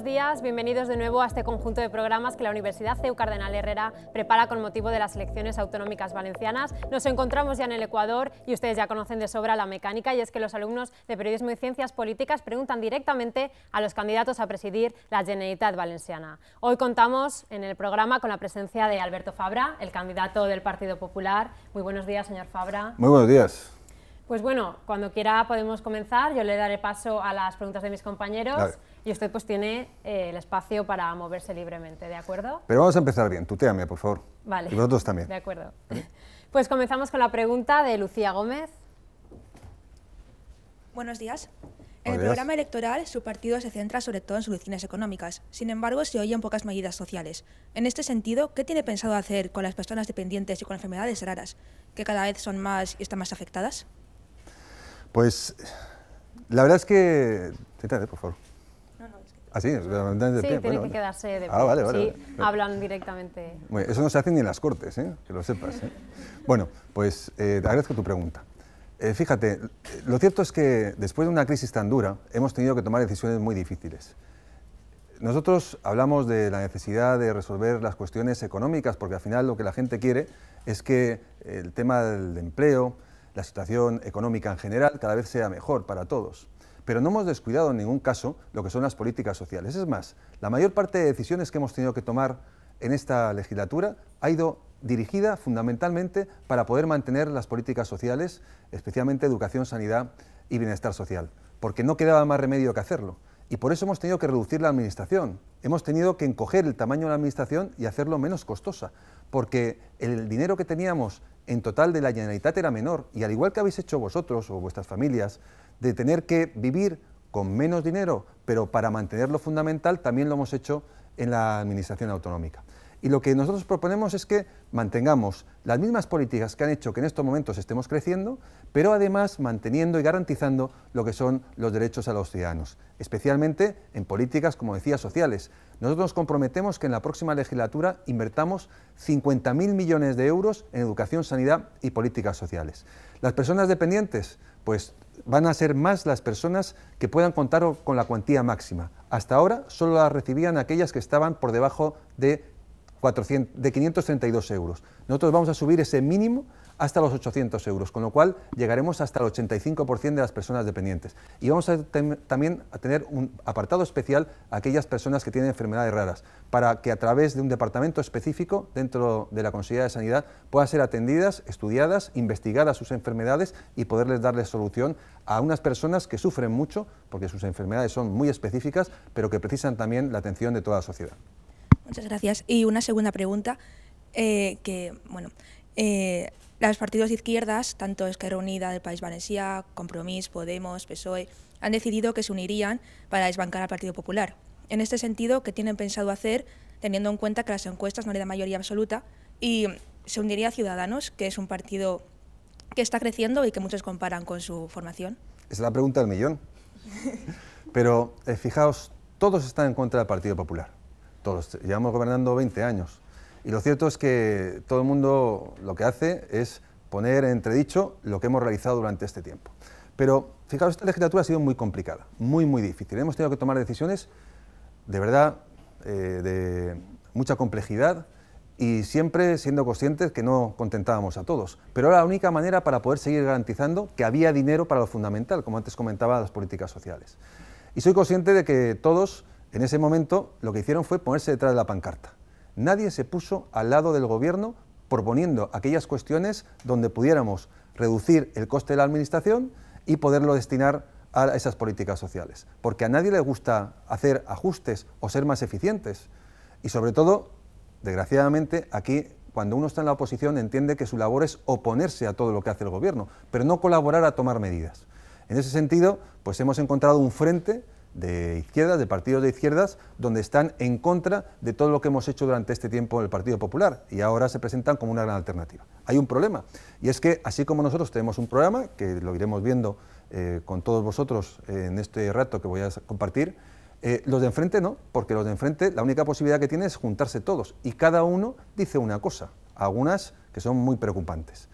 buenos días, bienvenidos de nuevo a este conjunto de programas que la Universidad CEU Cardenal Herrera prepara con motivo de las elecciones autonómicas valencianas. Nos encontramos ya en el Ecuador y ustedes ya conocen de sobra la mecánica y es que los alumnos de Periodismo y Ciencias Políticas preguntan directamente a los candidatos a presidir la Generalitat Valenciana. Hoy contamos en el programa con la presencia de Alberto Fabra, el candidato del Partido Popular. Muy buenos días, señor Fabra. Muy buenos días. Pues bueno, cuando quiera podemos comenzar. Yo le daré paso a las preguntas de mis compañeros y usted pues tiene eh, el espacio para moverse libremente, ¿de acuerdo? Pero vamos a empezar bien, tuteame, por favor. Vale. Y vosotros también. De acuerdo. Pues comenzamos con la pregunta de Lucía Gómez. Buenos días. En el programa electoral, su partido se centra sobre todo en soluciones económicas. Sin embargo, se oyen pocas medidas sociales. En este sentido, ¿qué tiene pensado hacer con las personas dependientes y con enfermedades raras, que cada vez son más y están más afectadas? Pues la verdad es que... Siéntate, por favor. Ah, sí, sí, tiene que quedarse de Ah, vale, vale, sí, hablan directamente. eso no se hace ni en las cortes, ¿eh? que lo sepas. ¿eh? bueno, pues eh, te agradezco tu pregunta. Eh, fíjate, lo cierto es que después de una crisis tan dura, hemos tenido que tomar decisiones muy difíciles. Nosotros hablamos de la necesidad de resolver las cuestiones económicas, porque al final lo que la gente quiere es que el tema del empleo, la situación económica en general, cada vez sea mejor para todos pero no hemos descuidado en ningún caso lo que son las políticas sociales. Es más, la mayor parte de decisiones que hemos tenido que tomar en esta legislatura ha ido dirigida fundamentalmente para poder mantener las políticas sociales, especialmente educación, sanidad y bienestar social, porque no quedaba más remedio que hacerlo. Y por eso hemos tenido que reducir la administración. Hemos tenido que encoger el tamaño de la administración y hacerlo menos costosa, porque el dinero que teníamos en total de la Generalitat era menor. Y al igual que habéis hecho vosotros o vuestras familias, de tener que vivir con menos dinero, pero para mantener lo fundamental también lo hemos hecho en la Administración Autonómica. Y lo que nosotros proponemos es que mantengamos las mismas políticas que han hecho que en estos momentos estemos creciendo, pero además manteniendo y garantizando lo que son los derechos a los ciudadanos, especialmente en políticas, como decía, sociales. Nosotros nos comprometemos que en la próxima legislatura invertamos 50.000 millones de euros en educación, sanidad y políticas sociales. Las personas dependientes, pues van a ser más las personas que puedan contar con la cuantía máxima. Hasta ahora solo las recibían aquellas que estaban por debajo de de 532 euros. Nosotros vamos a subir ese mínimo hasta los 800 euros, con lo cual llegaremos hasta el 85% de las personas dependientes. Y vamos a también a tener un apartado especial a aquellas personas que tienen enfermedades raras, para que a través de un departamento específico dentro de la Consejería de Sanidad puedan ser atendidas, estudiadas, investigadas sus enfermedades y poderles darle solución a unas personas que sufren mucho, porque sus enfermedades son muy específicas, pero que precisan también la atención de toda la sociedad. Muchas gracias. Y una segunda pregunta, eh, que, bueno, eh, los partidos de izquierdas, tanto Esquerra Unida del País Valencia, Compromís, Podemos, PSOE, han decidido que se unirían para desbancar al Partido Popular. En este sentido, ¿qué tienen pensado hacer, teniendo en cuenta que las encuestas no le dan mayoría absoluta y se uniría a Ciudadanos, que es un partido que está creciendo y que muchos comparan con su formación? es la pregunta del millón. Pero eh, fijaos, todos están en contra del Partido Popular todos, llevamos gobernando 20 años. Y lo cierto es que todo el mundo lo que hace es poner en entredicho lo que hemos realizado durante este tiempo. Pero fijaos, esta legislatura ha sido muy complicada, muy, muy difícil. Hemos tenido que tomar decisiones de verdad eh, de mucha complejidad y siempre siendo conscientes que no contentábamos a todos. Pero era la única manera para poder seguir garantizando que había dinero para lo fundamental, como antes comentaba, las políticas sociales. Y soy consciente de que todos en ese momento lo que hicieron fue ponerse detrás de la pancarta. Nadie se puso al lado del gobierno proponiendo aquellas cuestiones donde pudiéramos reducir el coste de la administración y poderlo destinar a esas políticas sociales. Porque a nadie le gusta hacer ajustes o ser más eficientes. Y sobre todo, desgraciadamente, aquí cuando uno está en la oposición entiende que su labor es oponerse a todo lo que hace el gobierno, pero no colaborar a tomar medidas. En ese sentido, pues hemos encontrado un frente de izquierdas, de partidos de izquierdas, donde están en contra de todo lo que hemos hecho durante este tiempo en el Partido Popular y ahora se presentan como una gran alternativa. Hay un problema y es que así como nosotros tenemos un programa, que lo iremos viendo eh, con todos vosotros eh, en este rato que voy a compartir, eh, los de enfrente no, porque los de enfrente la única posibilidad que tienen es juntarse todos y cada uno dice una cosa, algunas que son muy preocupantes.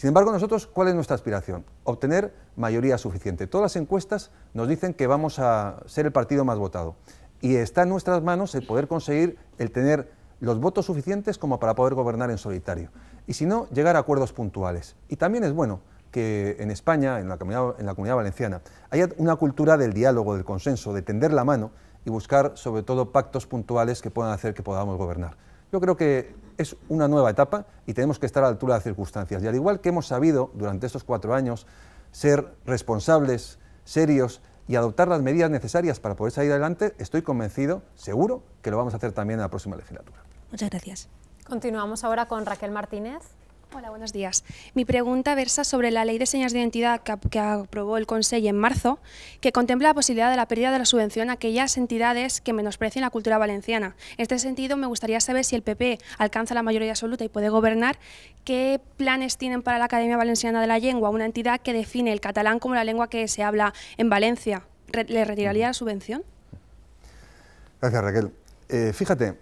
Sin embargo, nosotros, ¿cuál es nuestra aspiración? Obtener mayoría suficiente. Todas las encuestas nos dicen que vamos a ser el partido más votado. Y está en nuestras manos el poder conseguir, el tener los votos suficientes como para poder gobernar en solitario. Y si no, llegar a acuerdos puntuales. Y también es bueno que en España, en la comunidad, en la comunidad valenciana, haya una cultura del diálogo, del consenso, de tender la mano y buscar sobre todo pactos puntuales que puedan hacer que podamos gobernar. Yo creo que es una nueva etapa y tenemos que estar a la altura de las circunstancias. Y al igual que hemos sabido durante estos cuatro años ser responsables, serios y adoptar las medidas necesarias para poder salir adelante, estoy convencido, seguro, que lo vamos a hacer también en la próxima legislatura. Muchas gracias. Continuamos ahora con Raquel Martínez. Hola, buenos días. Mi pregunta versa sobre la ley de señas de identidad que, aprobó el Consejo en marzo, que contempla la posibilidad de la pérdida de la subvención a aquellas entidades que menosprecien la cultura valenciana. En este sentido, me gustaría saber si el PP alcanza la mayoría absoluta y puede gobernar, qué planes tienen para la Academia Valenciana de la Lengua, una entidad que define el catalán como la lengua que se habla en Valencia. ¿Le retiraría la subvención? Gracias, Raquel. Eh, fíjate,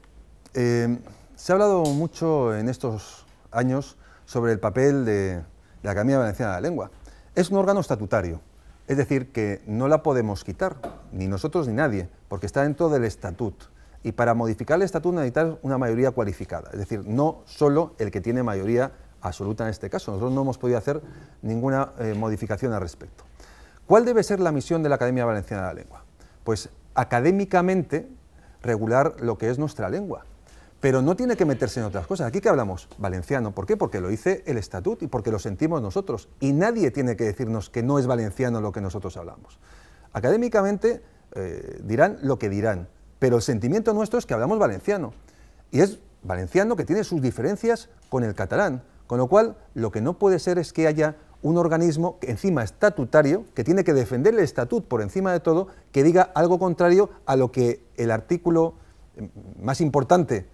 eh, se ha hablado mucho en estos años sobre el papel de, la Academia Valenciana de la Lengua. Es un órgano estatutario, es decir, que no la podemos quitar, ni nosotros ni nadie, porque está dentro del estatut. Y para modificar el estatut necesitas una mayoría cualificada, es decir, no solo el que tiene mayoría absoluta en este caso. Nosotros no hemos podido hacer ninguna eh, modificación al respecto. ¿Cuál debe ser la misión de la Academia Valenciana de la Lengua? Pues académicamente regular lo que es nuestra lengua, pero no tiene que meterse en otras cosas. Aquí que hablamos valenciano, ¿por qué? Porque lo dice el estatut y porque lo sentimos nosotros. Y nadie tiene que decirnos que no es valenciano lo que nosotros hablamos. Académicamente eh, dirán lo que dirán, pero el sentimiento nuestro es que hablamos valenciano. Y es valenciano que tiene sus diferencias con el catalán. Con lo cual, lo que no puede ser es que haya un organismo que encima estatutario, que tiene que defender el estatut por encima de todo, que diga algo contrario a lo que el artículo eh, más importante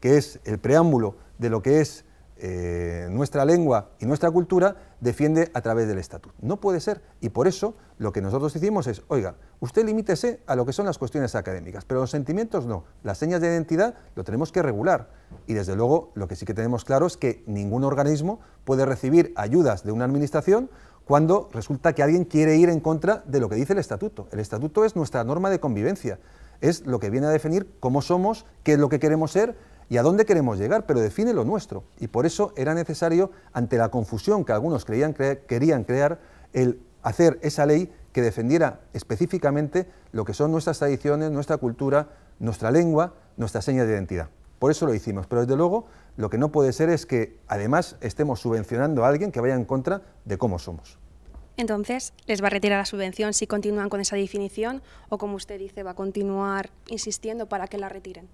que es el preámbulo de lo que es eh, nuestra lengua y nuestra cultura, defiende a través del estatuto. No puede ser. Y por eso lo que nosotros hicimos es, oiga, usted limítese a lo que son las cuestiones académicas, pero los sentimientos no. Las señas de identidad lo tenemos que regular. Y desde luego lo que sí que tenemos claro es que ningún organismo puede recibir ayudas de una administración cuando resulta que alguien quiere ir en contra de lo que dice el estatuto. El estatuto es nuestra norma de convivencia, es lo que viene a definir cómo somos, qué es lo que queremos ser y a dónde queremos llegar, pero define lo nuestro. Y por eso era necesario, ante la confusión que algunos querían crear, el hacer esa ley que defendiera específicamente lo que son nuestras tradiciones, nuestra cultura, nuestra lengua, nuestra seña de identidad. Por eso lo hicimos, pero desde luego lo que no puede ser es que además estemos subvencionando a alguien que vaya en contra de cómo somos. Entonces, ¿les va a retirar la subvención si continúan con esa definición o, como usted dice, va a continuar insistiendo para que la retiren?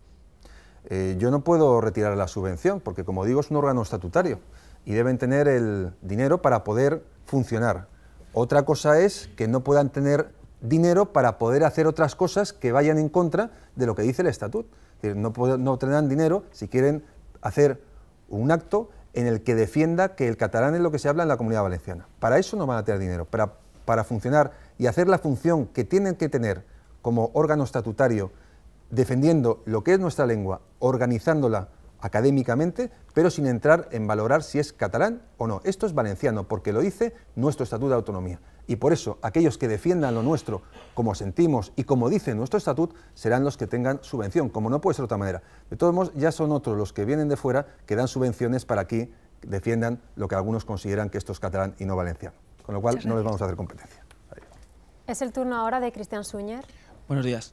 Eh, yo no puedo retirar la subvención, porque como digo, es un órgano estatutario y deben tener el dinero para poder funcionar. Otra cosa es que no puedan tener dinero para poder hacer otras cosas que vayan en contra de lo que dice el estatuto. no, tendrán dinero si quieren hacer un acto en el que defienda que el catalán es lo que se habla en la comunidad valenciana. Para eso no van a tener dinero, para funcionar y hacer la función que tienen que tener como órgano estatutario defendiendo lo que es nuestra lengua, organizándola académicamente, pero sin entrar en valorar si es catalán o no. Esto es valenciano, porque lo dice nuestro Estatuto de Autonomía. Y por eso, aquellos que defiendan lo nuestro, como sentimos y como dice nuestro Estatuto, serán los que tengan subvención, como no puede ser de otra manera. De todos modos, ya son otros los que vienen de fuera que dan subvenciones para que defiendan lo que algunos consideran que esto es catalán y no valenciano. Con lo cual, no les vamos a hacer competencia. Es el turno ahora de Cristian Suñer. Buenos eh, días.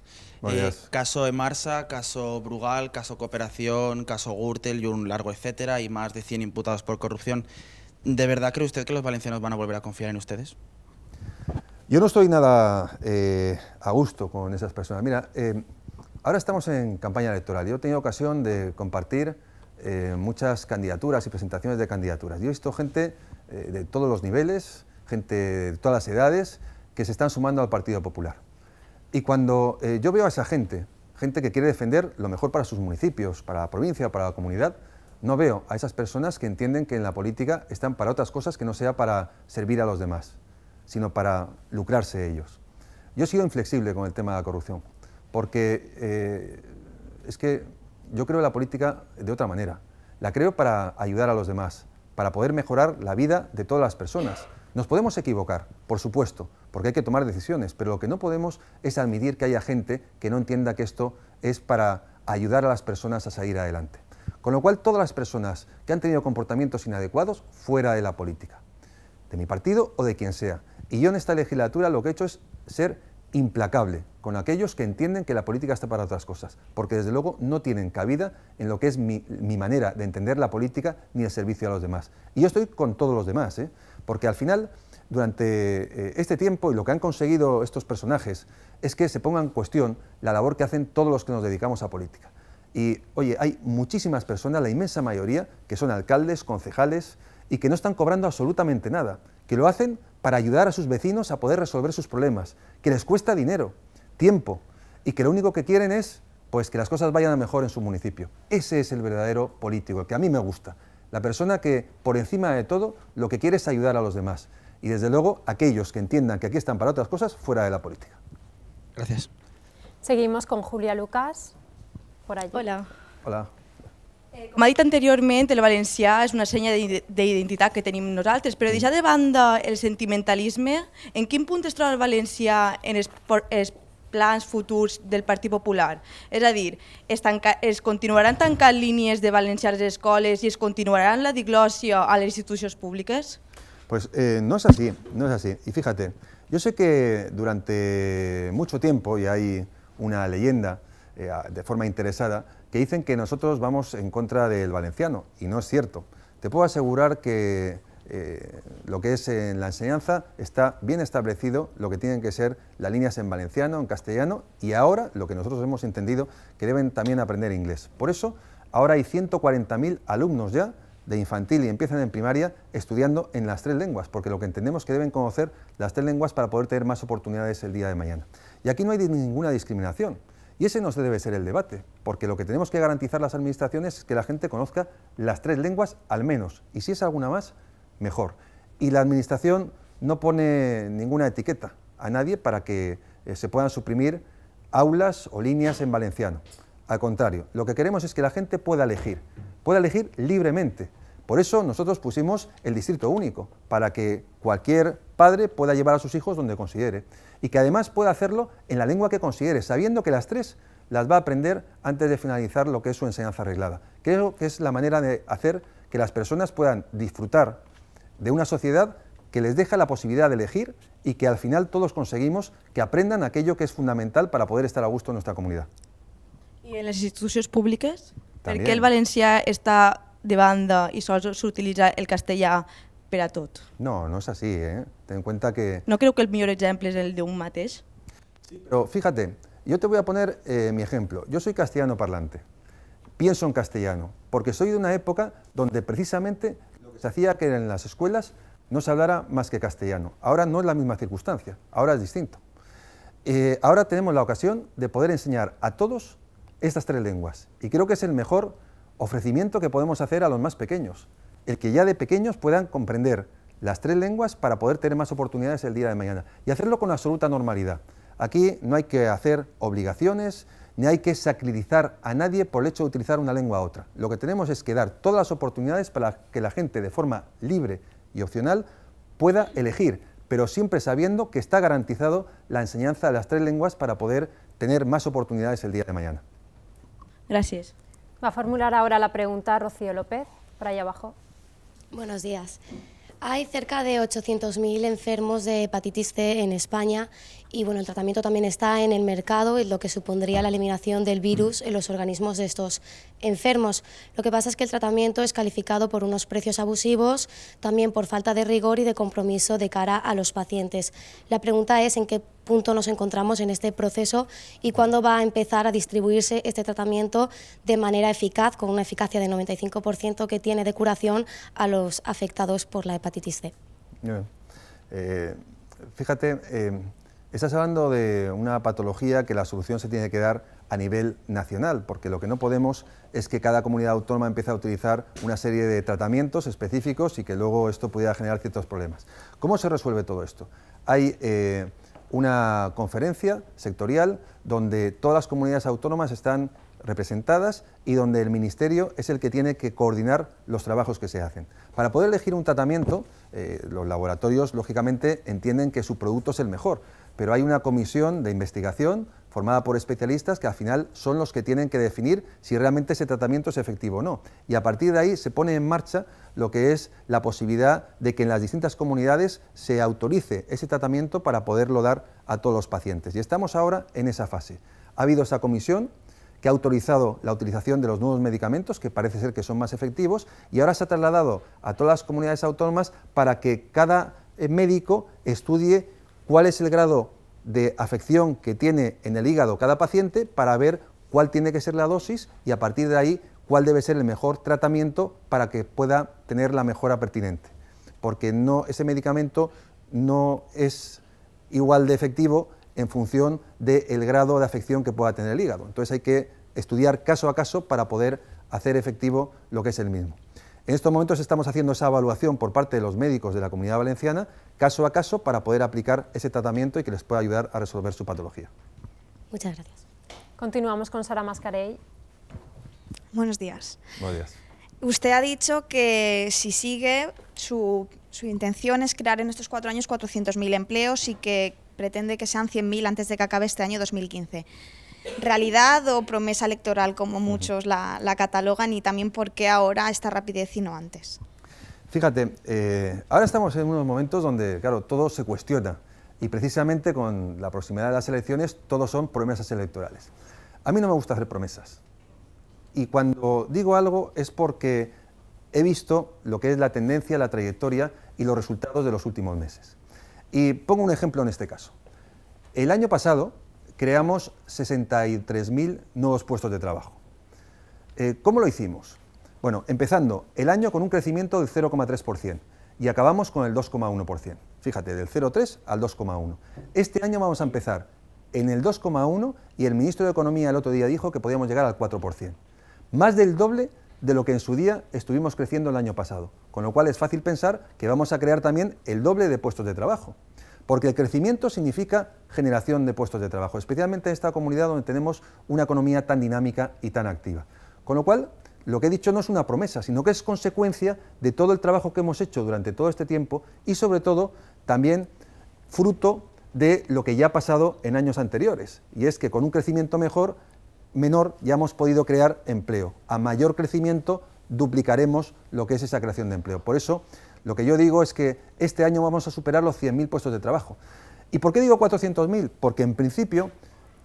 caso de Marsa, Caso Emarsa, caso Brugal, caso Cooperación, caso Gürtel y un largo etcétera y más de 100 imputados por corrupción. ¿De verdad cree usted que los valencianos van a volver a confiar en ustedes? Yo no estoy nada eh, a gusto con esas personas. Mira, eh, ahora estamos en campaña electoral. Yo he tenido ocasión de compartir muchas candidaturas y presentaciones de candidaturas. Yo he visto gente de todos los niveles, gente de todas las edades, que se están sumando al Partido Popular. Y cuando eh, yo veo a esa gente, gente que quiere defender lo mejor para sus municipios, para la provincia, para la comunidad, no veo a esas personas que entienden que en la política están para otras cosas que no sea para servir a los demás, sino para lucrarse ellos. Yo he sido inflexible con el tema de la corrupción, porque eh, es que yo creo en la política de otra manera. La creo para ayudar a los demás, para poder mejorar la vida de todas las personas. Nos podemos equivocar, por supuesto, porque hay que tomar decisiones, pero lo que no podemos es admitir que haya gente que no entienda que esto es para ayudar a las personas a salir adelante. Con lo cual, todas las personas que han tenido comportamientos inadecuados, fuera de la política, de mi partido o de quien sea. Y yo en esta legislatura lo que he hecho es ser implacable con aquellos que entienden que la política está para otras cosas, porque desde luego no tienen cabida en lo que es mi, manera de entender la política ni el servicio a los demás. Y yo estoy con todos los demás, ¿eh? porque al final durante eh, este tiempo y lo que han conseguido estos personajes es que se ponga en cuestión la labor que hacen todos los que nos dedicamos a política. Y oye, hay muchísimas personas, la inmensa mayoría, que son alcaldes, concejales y que no están cobrando absolutamente nada, que lo hacen para ayudar a sus vecinos a poder resolver sus problemas, que les cuesta dinero, tiempo y que lo único que quieren es pues que las cosas vayan a mejor en su municipio. Ese es el verdadero político, el que a mí me gusta, la persona que por encima de todo lo que quiere es ayudar a los demás y desde luego aquellos que entiendan que aquí están para otras cosas fuera de la política. Gracias. Seguimos con Julia Lucas, por allí. Hola. Hola. Eh, ha dicho anteriormente, el valencià es una de identidad que tenim nosaltres, pero deixar de banda el sentimentalisme, en qué punto es troba el en plans futurs del Partit Popular? es, decir, es continuaran tancant línies de valencià a les escoles i es continuaran la diglòsia a les institucions públiques? Pues eh, no es así, no es así. Y fíjate, yo sé que durante mucho tiempo, y hay una leyenda eh, de forma interesada, que dicen que nosotros vamos en contra del valenciano, y no es cierto. Te puedo asegurar que eh, lo que es en la enseñanza está bien establecido lo que tienen que ser las líneas en valenciano, en castellano, y ahora lo que nosotros hemos entendido, que deben también aprender inglés. Por eso, ahora hay 140.000 alumnos ya de infantil y empiezan en primaria estudiando en las tres lenguas, porque lo que entendemos que deben conocer las tres lenguas para poder tener más oportunidades el día de mañana. Y aquí no hay ninguna discriminación. Y ese no debe ser el debate, porque lo que tenemos que garantizar las administraciones es que la gente conozca las tres lenguas al menos, y si es alguna más, mejor. Y la administración no pone ninguna etiqueta a nadie para que eh, se puedan suprimir aulas o líneas en valenciano. Al contrario, lo que queremos es que la gente pueda elegir pueda elegir libremente. Por eso nosotros pusimos el distrito único, para que cualquier padre pueda llevar a sus hijos donde considere y que además pueda hacerlo en la lengua que considere, sabiendo que las tres las va a aprender antes de finalizar lo que es su enseñanza arreglada. Creo que es la manera de hacer que las personas puedan disfrutar de una sociedad que les deja la posibilidad de elegir y que al final todos conseguimos que aprendan aquello que es fundamental para poder estar a gusto en nuestra comunidad. ¿Y en las instituciones públicas? ¿Por qué el valenciano está de banda solo se utiliza el castellà per a No, no es así. Eh? Ten en cuenta que... ¿No creo que el mejor ejemplo es el un mateix? Sí, pero fíjate, yo te voy a poner eh, mi ejemplo. Yo soy castellano parlante, pienso en castellano, porque soy de una época donde precisamente lo que se hacía que en las escuelas no se hablara más que castellano. Ahora no es la misma circunstancia, ahora es distinto. Eh, ahora tenemos la ocasión de poder enseñar a todos estas tres lenguas. Y creo que es el mejor ofrecimiento que podemos hacer a los más pequeños, el que ya de pequeños puedan comprender las tres lenguas para poder tener más oportunidades el día de mañana y hacerlo con absoluta normalidad. Aquí no hay que hacer obligaciones, ni hay que sacrificar a nadie por el hecho de utilizar una lengua a otra. Lo que tenemos es que dar todas las oportunidades para que la gente de forma libre y opcional pueda elegir, pero siempre sabiendo que está garantizado la enseñanza de las tres lenguas para poder tener más oportunidades el día de mañana. Gracias. Va a formular ahora la pregunta Rocío López, por ahí abajo. Buenos días. Hay cerca de 800.000 enfermos de hepatitis C en España y bueno, el tratamiento también está en el mercado, y lo que supondría la eliminación del virus en los organismos de estos enfermos. Lo que pasa es que el tratamiento es calificado por unos precios abusivos, también por falta de rigor y de compromiso de cara a los pacientes. La pregunta es en qué punto nos encontramos en este proceso y cuándo va a empezar a distribuirse este tratamiento de manera eficaz, con una eficacia del 95% que tiene de curación a los afectados por la hepatitis C. Eh, fíjate, eh, Estás hablando de una patología que la solución se tiene que dar a nivel nacional, porque lo que no podemos es que cada comunidad autónoma empiece a utilizar una serie de tratamientos específicos y que luego esto pudiera generar ciertos problemas. ¿Cómo se resuelve todo esto? Hay eh, una conferencia sectorial donde todas las comunidades autónomas están representadas y donde el Ministerio es el que tiene que coordinar los trabajos que se hacen. Para poder elegir un tratamiento, eh, los laboratorios, lógicamente, entienden que su producto es el mejor pero hay una comisión de investigación formada por especialistas que al final son los que tienen que definir si realmente ese tratamiento es efectivo o no. Y a partir de ahí se pone en marcha lo que es la posibilidad de que en las distintas comunidades se autorice ese tratamiento para poderlo dar a todos los pacientes. Y estamos ahora en esa fase. Ha habido esa comisión que ha autorizado la utilización de los nuevos medicamentos, que parece ser que son más efectivos, y ahora se ha trasladado a todas las comunidades autónomas para que cada eh, médico estudie cuál es el grado de afección que tiene en el hígado cada paciente para ver cuál tiene que ser la dosis y a partir de ahí cuál debe ser el mejor tratamiento para que pueda tener la mejora pertinente. Porque no, ese medicamento no es igual de efectivo en función del grado de afección que pueda tener el hígado. Entonces hay que estudiar caso a caso para poder hacer efectivo lo que es el mismo. En estos momentos estamos haciendo esa evaluación por parte de los médicos de la comunidad valenciana, caso a caso, para poder aplicar ese tratamiento y que les pueda ayudar a resolver su patología. Muchas gracias. Continuamos con Sara Mascarell. Buenos días. Buenos días. Usted ha dicho que si sigue, su, su intención es crear en estos cuatro años 400.000 empleos y que pretende que sean 100.000 antes de que acabe este año 2015 realidad o promesa electoral, como muchos la, catalogan, y también por qué ahora esta rapidez y no antes. Fíjate, eh, ahora estamos en unos momentos donde, claro, todo se cuestiona y precisamente con la proximidad de las elecciones todos son promesas electorales. A mí no me gusta hacer promesas y cuando digo algo es porque he visto lo que es la tendencia, la trayectoria y los resultados de los últimos meses. Y pongo un ejemplo en este caso. El año pasado creamos 63.000 nuevos puestos de trabajo. Eh, ¿Cómo lo hicimos? Bueno, empezando el año con un crecimiento del 0,3% y acabamos con el 2,1%. Fíjate, del 0,3 al 2,1. Este año vamos a empezar en el 2,1 y el ministro de Economía el otro día dijo que podíamos llegar al 4%. Más del doble de lo que en su día estuvimos creciendo el año pasado, con lo cual es fácil pensar que vamos a crear también el doble de puestos de trabajo porque el crecimiento significa generación de puestos de trabajo, especialmente en esta comunidad donde tenemos una economía tan dinámica y tan activa. Con lo cual, lo que he dicho no es una promesa, sino que es consecuencia de todo el trabajo que hemos hecho durante todo este tiempo y sobre todo también fruto de lo que ya ha pasado en años anteriores, y es que con un crecimiento mejor, menor, ya hemos podido crear empleo. A mayor crecimiento duplicaremos lo que es esa creación de empleo. Por eso, lo que yo digo es que este año vamos a superar los 100.000 puestos de trabajo. ¿Y por qué digo 400.000? Porque en principio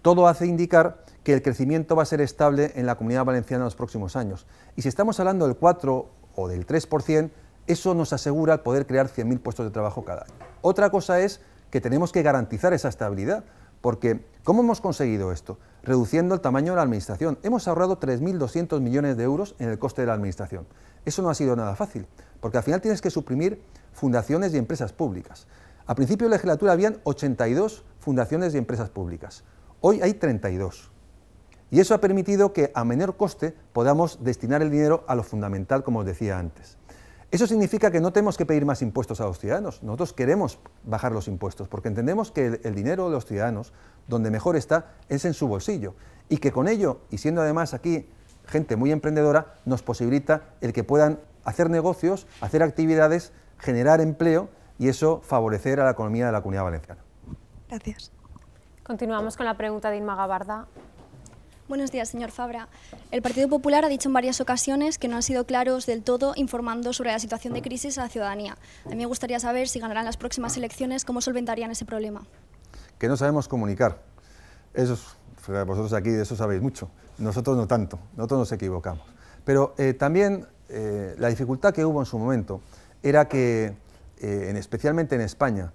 todo hace indicar que el crecimiento va a ser estable en la comunidad valenciana en los próximos años. Y si estamos hablando del 4 o del 3%, eso nos asegura poder crear 100.000 puestos de trabajo cada año. Otra cosa es que tenemos que garantizar esa estabilidad, porque ¿cómo hemos conseguido esto? Reduciendo el tamaño de la Administración. Hemos ahorrado 3.200 millones de euros en el coste de la Administración. Eso no ha sido nada fácil, porque al final tienes que suprimir fundaciones y empresas públicas. A principio de la legislatura habían 82 fundaciones y empresas públicas. Hoy hay 32. Y eso ha permitido que a menor coste podamos destinar el dinero a lo fundamental, como os decía antes. Eso significa que no tenemos que pedir más impuestos a los ciudadanos. Nosotros queremos bajar los impuestos porque entendemos que el, dinero de los ciudadanos, donde mejor está, es en su bolsillo. Y que con ello, y siendo además aquí gente muy emprendedora, nos posibilita el que puedan hacer negocios, hacer actividades, generar empleo y eso favorecer a la economía de la comunidad valenciana. Gracias. Continuamos con la pregunta de Inma Gabarda. Buenos días, señor Fabra. El Partido Popular ha dicho en varias ocasiones que no han sido claros del todo informando sobre la situación de crisis a la ciudadanía. A mí me gustaría saber si ganarán las próximas elecciones, cómo solventarían ese problema. Que no sabemos comunicar. vosotros aquí de eso sabéis mucho nosotros no tanto, nosotros nos equivocamos. Pero eh, también eh, la dificultad que hubo en su momento era que, eh, en, especialmente en España,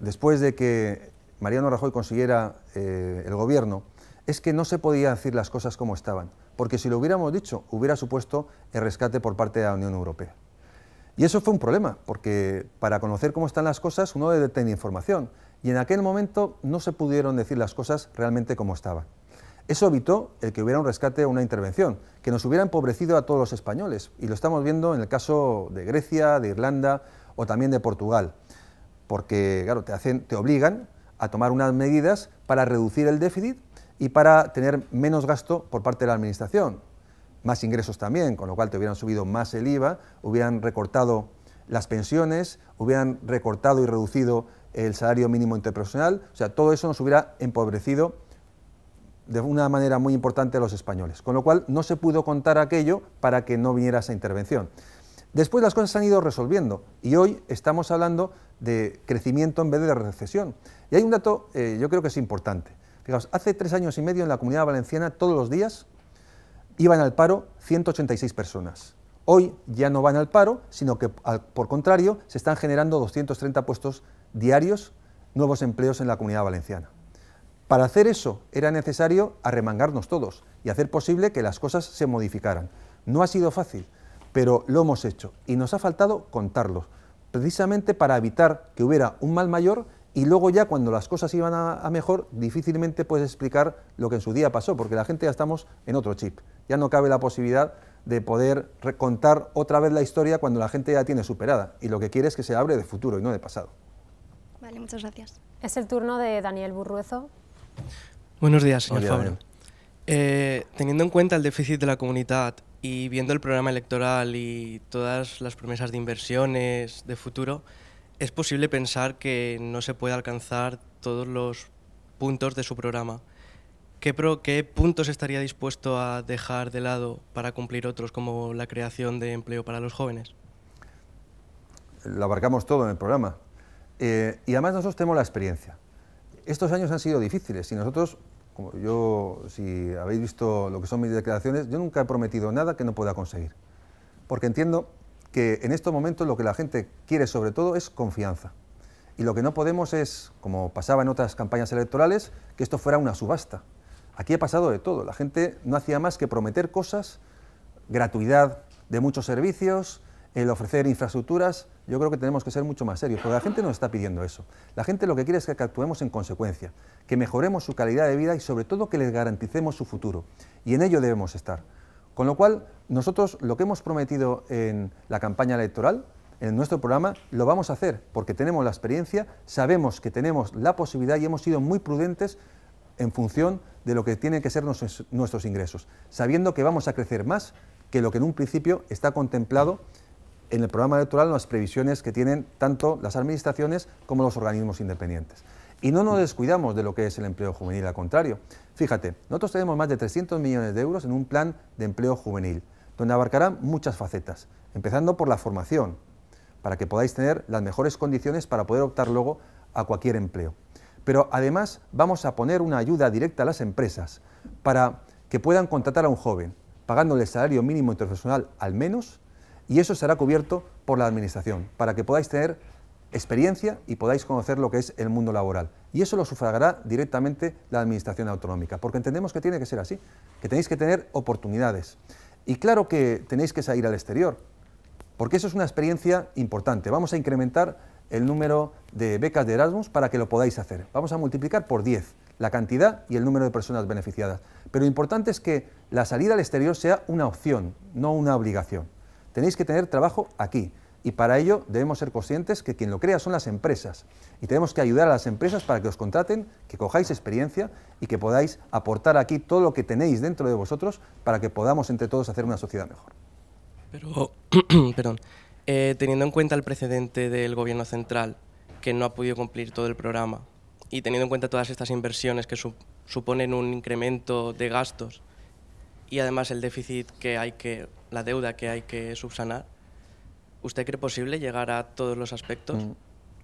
después de que Mariano Rajoy consiguiera el gobierno, es que no se podía decir las cosas como estaban, porque si lo hubiéramos dicho hubiera supuesto el rescate por parte de la Unión Europea. Y eso fue un problema, porque para conocer cómo están las cosas uno debe tener información, y en aquel momento no se pudieron decir las cosas realmente como estaban. Eso evitó el que hubiera un rescate o una intervención, que nos hubiera empobrecido a todos los españoles, y lo estamos viendo en el caso de Grecia, de Irlanda o también de Portugal, porque claro, te, hacen, te obligan a tomar unas medidas para reducir el déficit y para tener menos gasto por parte de la Administración, más ingresos también, con lo cual te hubieran subido más el IVA, hubieran recortado las pensiones, hubieran recortado y reducido el salario mínimo interprofesional, o sea, todo eso nos hubiera empobrecido de una manera muy importante a los españoles, con lo cual no se pudo contar aquello para que no viniera esa intervención. Después las cosas se han ido resolviendo y hoy estamos hablando de crecimiento en vez de recesión. Y hay un dato eh, yo creo que es importante. Fijaos, hace tres años y medio en la comunidad valenciana todos los días iban al paro 186 personas. Hoy ya no van al paro, sino que por contrario se están generando 230 puestos diarios, nuevos empleos en la comunidad valenciana. Para hacer eso era necesario arremangarnos todos y hacer posible que las cosas se modificaran. No ha sido fácil, pero lo hemos hecho y nos ha faltado contarlos, precisamente para evitar que hubiera un mal mayor y luego ya cuando las cosas iban a, mejor, difícilmente puedes explicar lo que en su día pasó, porque la gente ya estamos en otro chip. Ya no cabe la posibilidad de poder contar otra vez la historia cuando la gente ya tiene superada y lo que quiere es que se abre de futuro y no de pasado. Vale, muchas gracias. Es el turno de Daniel Burruezo. Buenos días, señor Favre. Eh, teniendo en cuenta el déficit de la comunidad y viendo el programa electoral y todas las promesas de inversiones de futuro, ¿es posible pensar que no se puede alcanzar todos los puntos de su programa? ¿Qué, ¿Qué puntos estaría dispuesto a dejar de lado para cumplir otros, como la creación de empleo para los jóvenes? Lo abarcamos todo en el programa. Eh, y además nosotros tenemos la experiencia estos años han sido difíciles y nosotros, como yo, si habéis visto lo que son mis declaraciones, yo nunca he prometido nada que no pueda conseguir. Porque entiendo que en estos momentos lo que la gente quiere sobre todo es confianza. Y lo que no podemos es, como pasaba en otras campañas electorales, que esto fuera una subasta. Aquí ha pasado de todo. La gente no hacía más que prometer cosas, gratuidad de muchos servicios, el ofrecer infraestructuras, yo creo que tenemos que ser mucho más serios, porque la gente no está pidiendo eso. La gente lo que quiere es que actuemos en consecuencia, que mejoremos su calidad de vida y sobre todo que les garanticemos su futuro. Y en ello debemos estar. Con lo cual, nosotros lo que hemos prometido en la campaña electoral, en nuestro programa, lo vamos a hacer, porque tenemos la experiencia, sabemos que tenemos la posibilidad y hemos sido muy prudentes en función de lo que tienen que ser nuestros ingresos, sabiendo que vamos a crecer más que lo que en un principio está contemplado en el programa electoral las previsiones que tienen tanto las administraciones como los organismos independientes. Y no nos descuidamos de lo que es el empleo juvenil, al contrario. Fíjate, nosotros tenemos más de 300 millones de euros en un plan de empleo juvenil, donde abarcarán muchas facetas, empezando por la formación, para que podáis tener las mejores condiciones para poder optar luego a cualquier empleo. Pero además vamos a poner una ayuda directa a las empresas para que puedan contratar a un joven, pagándole el salario mínimo interprofesional al menos y eso será cubierto por la Administración, para que podáis tener experiencia y podáis conocer lo que es el mundo laboral. Y eso lo sufragará directamente la Administración autonómica, porque entendemos que tiene que ser así, que tenéis que tener oportunidades. Y claro que tenéis que salir al exterior, porque eso es una experiencia importante. Vamos a incrementar el número de becas de Erasmus para que lo podáis hacer. Vamos a multiplicar por 10 la cantidad y el número de personas beneficiadas. Pero lo importante es que la salida al exterior sea una opción, no una obligación tenéis que tener trabajo aquí. Y para ello debemos ser conscientes que quien lo crea son las empresas. Y tenemos que ayudar a las empresas para que os contraten, que cojáis experiencia y que podáis aportar aquí todo lo que tenéis dentro de vosotros para que podamos entre todos hacer una sociedad mejor. Pero, perdón, eh, teniendo en cuenta el precedente del gobierno central, que no ha podido cumplir todo el programa, y teniendo en cuenta todas estas inversiones que suponen un incremento de gastos, y además el déficit que hay que, la deuda que hay que subsanar, ¿usted cree posible llegar a todos los aspectos? Mm,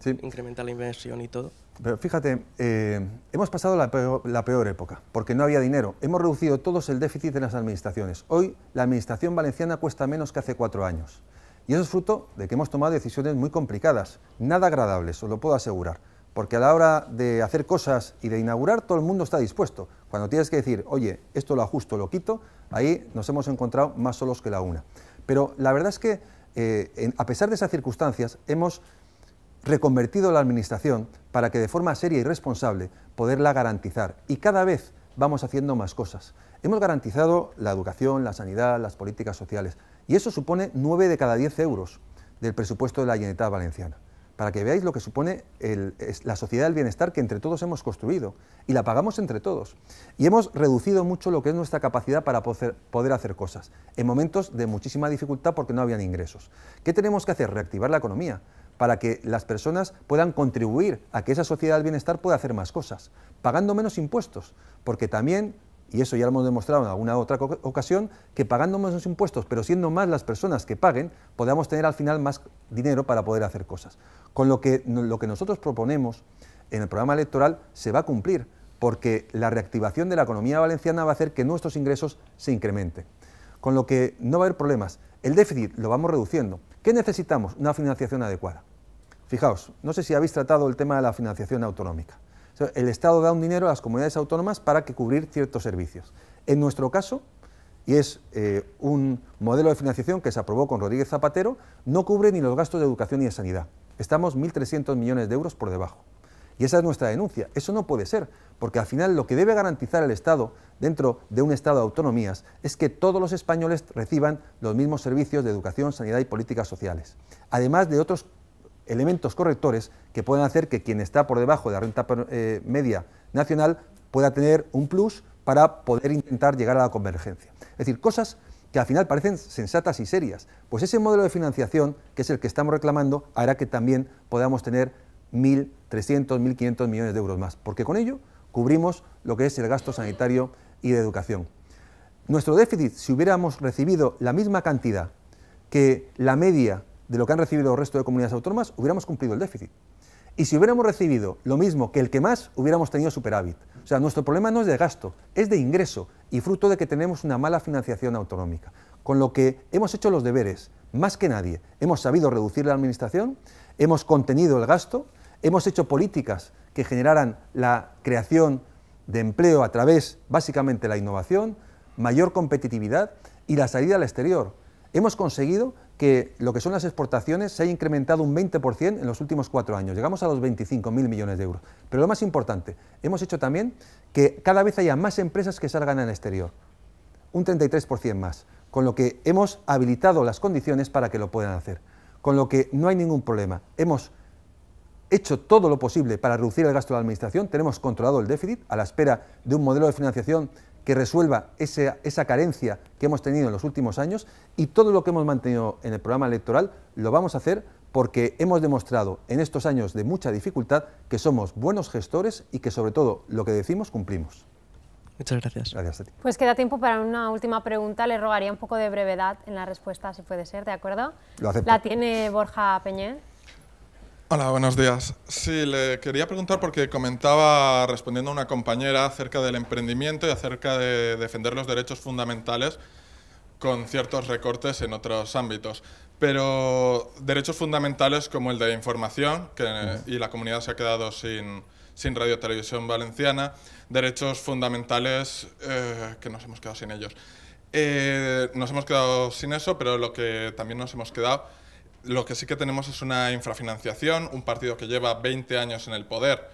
sí. Incrementar la inversión y todo. Pero fíjate, eh, hemos pasado la peor, la peor, época, porque no había dinero. Hemos reducido todos el déficit en las administraciones. Hoy la administración valenciana cuesta menos que hace cuatro años. Y eso es fruto de que hemos tomado decisiones muy complicadas, nada agradables, os lo puedo asegurar porque a la hora de hacer cosas y de inaugurar todo el mundo está dispuesto. Cuando tienes que decir, oye, esto lo ajusto, lo quito, ahí nos hemos encontrado más solos que la una. Pero la verdad es que, eh, a pesar de esas circunstancias, hemos reconvertido la Administración para que de forma seria y responsable poderla garantizar. Y cada vez vamos haciendo más cosas. Hemos garantizado la educación, la sanidad, las políticas sociales. Y eso supone 9 de cada 10 euros del presupuesto de la Generalitat Valenciana para que veáis lo que supone la sociedad del bienestar que entre todos hemos construido y la pagamos entre todos. Y hemos reducido mucho lo que es nuestra capacidad para poder hacer cosas en momentos de muchísima dificultad porque no habían ingresos. ¿Qué tenemos que hacer? Reactivar la economía para que las personas puedan contribuir a que esa sociedad del bienestar pueda hacer más cosas, pagando menos impuestos, porque también y eso ya lo hemos demostrado en alguna otra ocasión, que pagando menos impuestos, pero siendo más las personas que paguen, podamos tener al final más dinero para poder hacer cosas. Con lo que, lo que nosotros proponemos en el programa electoral se va a cumplir, porque la reactivación de la economía valenciana va a hacer que nuestros ingresos se incrementen. Con lo que no va a haber problemas. El déficit lo vamos reduciendo. ¿Qué necesitamos? Una financiación adecuada. Fijaos, no sé si habéis tratado el tema de la financiación autonómica el Estado da un dinero a las comunidades autónomas para que cubrir ciertos servicios. En nuestro caso, y es eh, un modelo de financiación que se aprobó con Rodríguez Zapatero, no cubre ni los gastos de educación ni de sanidad. Estamos 1.300 millones de euros por debajo. Y esa es nuestra denuncia. Eso no puede ser, porque al final lo que debe garantizar el Estado dentro de un Estado de autonomías es que todos los españoles reciban los mismos servicios de educación, sanidad y políticas sociales, además de otros elementos correctores que pueden hacer que quien está por debajo de la renta eh, media nacional pueda tener un plus para poder intentar llegar a la convergencia. Es decir, cosas que al final parecen sensatas y serias. Pues ese modelo de financiación, que es el que estamos reclamando, hará que también podamos tener 1.300, 1.500 millones de euros más, porque con ello cubrimos lo que es el gasto sanitario y de educación. Nuestro déficit, si hubiéramos recibido la misma cantidad que la media de lo que han recibido el resto de comunidades autónomas, hubiéramos cumplido el déficit. Y si hubiéramos recibido lo mismo que el que más, hubiéramos tenido superávit. O sea, nuestro problema no es de gasto, es de ingreso y fruto de que tenemos una mala financiación autonómica. Con lo que hemos hecho los deberes, más que nadie. Hemos sabido reducir la administración, hemos contenido el gasto, hemos hecho políticas que generaran la creación de empleo a través, básicamente, la innovación, mayor competitividad y la salida al exterior Hemos conseguido que lo que son las exportaciones se haya incrementado un 20% en los últimos cuatro años. Llegamos a los 25.000 millones de euros. Pero lo más importante, hemos hecho también que cada vez haya más empresas que salgan al exterior. Un 33% más. Con lo que hemos habilitado las condiciones para que lo puedan hacer. Con lo que no hay ningún problema. Hemos hecho todo lo posible para reducir el gasto de la Administración, tenemos controlado el déficit a la espera de un modelo de financiación que resuelva esa, esa carencia que hemos tenido en los últimos años y todo lo que hemos mantenido en el programa electoral lo vamos a hacer porque hemos demostrado en estos años de mucha dificultad que somos buenos gestores y que sobre todo lo que decimos cumplimos. Muchas gracias. Gracias a ti. Pues queda tiempo para una última pregunta. Le rogaría un poco de brevedad en la respuesta, si puede ser, ¿de acuerdo? Lo acepto. La tiene Borja Peñé. Hola, buenos días. Sí, le quería preguntar porque comentaba, respondiendo a una compañera, acerca del emprendimiento y acerca de defender los derechos fundamentales con ciertos recortes en otros ámbitos. Pero derechos fundamentales como el de información, que, y la comunidad se ha quedado sin, sin Radio Televisión Valenciana, derechos fundamentales eh, que nos hemos quedado sin ellos. Eh, nos hemos quedado sin eso, pero lo que también nos hemos quedado lo que sí que tenemos es una infrafinanciación, un partido que lleva 20 años en el poder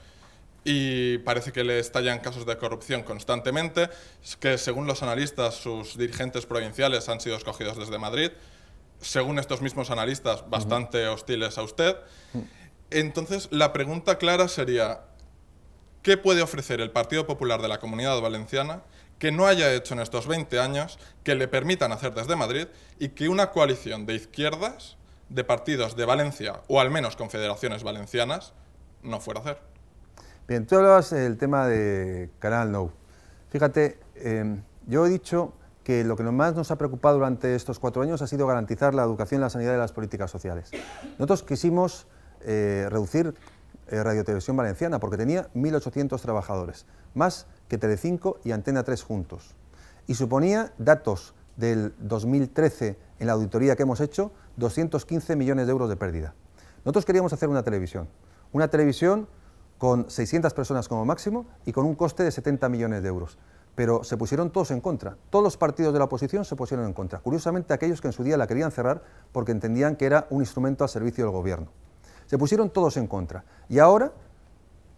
y parece que le estallan casos de corrupción constantemente, que según los analistas sus dirigentes provinciales han sido escogidos desde Madrid, según estos mismos analistas bastante hostiles a usted. Entonces la pregunta clara sería, ¿qué puede ofrecer el Partido Popular de la Comunidad Valenciana que no haya hecho en estos 20 años, que le permitan hacer desde Madrid y que una coalición de izquierdas de partidos de Valencia, o al menos confederaciones valencianas, no fuera a hacer. Bien, tú hablabas del tema de Canal No. Fíjate, em, yo he dicho que lo que más nos ha preocupado durante estos cuatro años ha sido garantizar la educación, la sanidad y las políticas sociales. Nosotros quisimos eh, reducir eh, Radio Televisión Valenciana porque tenía 1.800 trabajadores, más que Telecinco y Antena 3 juntos. Y suponía datos del 2013 en la auditoría que hemos hecho, 215 millones de euros de pérdida. Nosotros queríamos hacer una televisión, una televisión con 600 personas como máximo y con un coste de 70 millones de euros. Pero se pusieron todos en contra, todos los partidos de la oposición se pusieron en contra, curiosamente aquellos que en su día la querían cerrar porque entendían que era un instrumento al servicio del gobierno. Se pusieron todos en contra y ahora,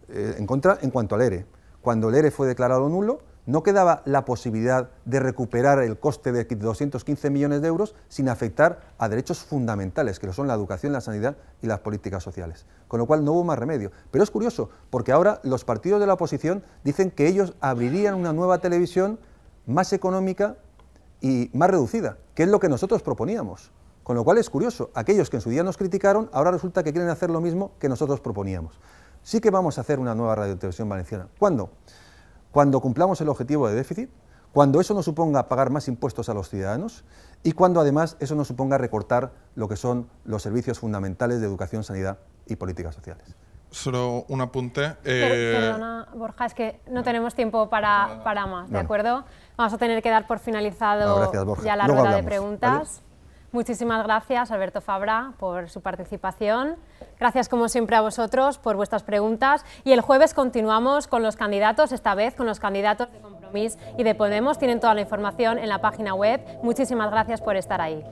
eh, en contra en cuanto al ERE. E. Cuando el ERE e fue declarado nulo, no quedaba la posibilidad de recuperar el coste de 215 millones de euros sin afectar a derechos fundamentales, que lo son la educación, la sanidad y las políticas sociales. Con lo cual no hubo más remedio. Pero es curioso, porque ahora los partidos de la oposición dicen que ellos abrirían una nueva televisión más económica y más reducida, que es lo que nosotros proponíamos. Con lo cual es curioso, aquellos que en su día nos criticaron, ahora resulta que quieren hacer lo mismo que nosotros proponíamos. Sí que vamos a hacer una nueva radio televisión valenciana. ¿Cuándo? cuando cumplamos el objetivo de déficit, cuando eso no suponga pagar más impuestos a los ciudadanos y cuando además eso no suponga recortar lo que son los servicios fundamentales de educación, sanidad y políticas sociales. Solo un apunte. Eh, perdona, Borja, es que no tenemos tiempo para, para más, ¿de acuerdo? Vamos a tener que dar por finalizado ya la ronda de preguntas. Muchísimas gracias, Alberto Fabra, por su participación. Gracias, como siempre, a vosotros por vuestras preguntas. Y el jueves continuamos con los candidatos, esta vez con los candidatos de Compromís y de Podemos. Tienen toda la información en la página web. Muchísimas gracias por estar ahí.